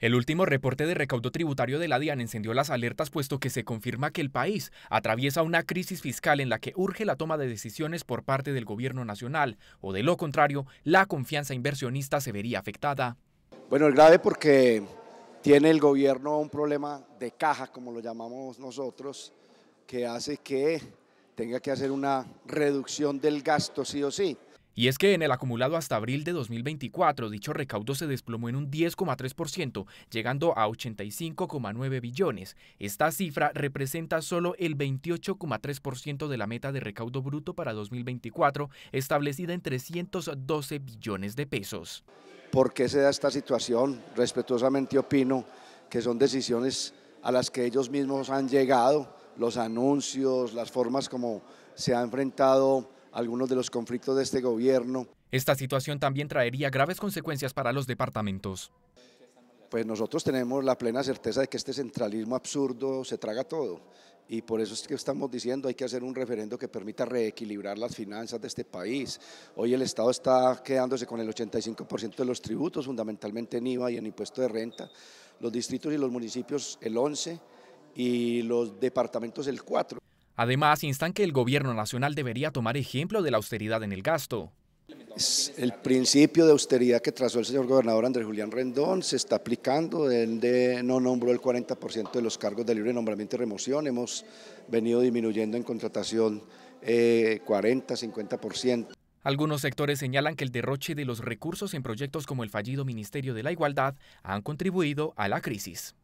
El último reporte de recaudo tributario de la DIAN encendió las alertas puesto que se confirma que el país atraviesa una crisis fiscal en la que urge la toma de decisiones por parte del gobierno nacional o de lo contrario, la confianza inversionista se vería afectada. Bueno, es grave porque tiene el gobierno un problema de caja, como lo llamamos nosotros, que hace que tenga que hacer una reducción del gasto sí o sí. Y es que en el acumulado hasta abril de 2024, dicho recaudo se desplomó en un 10,3%, llegando a 85,9 billones. Esta cifra representa solo el 28,3% de la meta de recaudo bruto para 2024, establecida en 312 billones de pesos. ¿Por qué se da esta situación? Respetuosamente opino que son decisiones a las que ellos mismos han llegado, los anuncios, las formas como se ha enfrentado algunos de los conflictos de este gobierno. Esta situación también traería graves consecuencias para los departamentos. Pues nosotros tenemos la plena certeza de que este centralismo absurdo se traga todo y por eso es que estamos diciendo hay que hacer un referendo que permita reequilibrar las finanzas de este país. Hoy el Estado está quedándose con el 85% de los tributos, fundamentalmente en IVA y en impuesto de renta, los distritos y los municipios el 11% y los departamentos el 4%. Además, instan que el gobierno nacional debería tomar ejemplo de la austeridad en el gasto. El principio de austeridad que trazó el señor gobernador Andrés Julián Rendón se está aplicando. Él de, no nombró el 40% de los cargos de libre nombramiento y remoción. Hemos venido disminuyendo en contratación 40, eh, 50%. Algunos sectores señalan que el derroche de los recursos en proyectos como el fallido Ministerio de la Igualdad han contribuido a la crisis.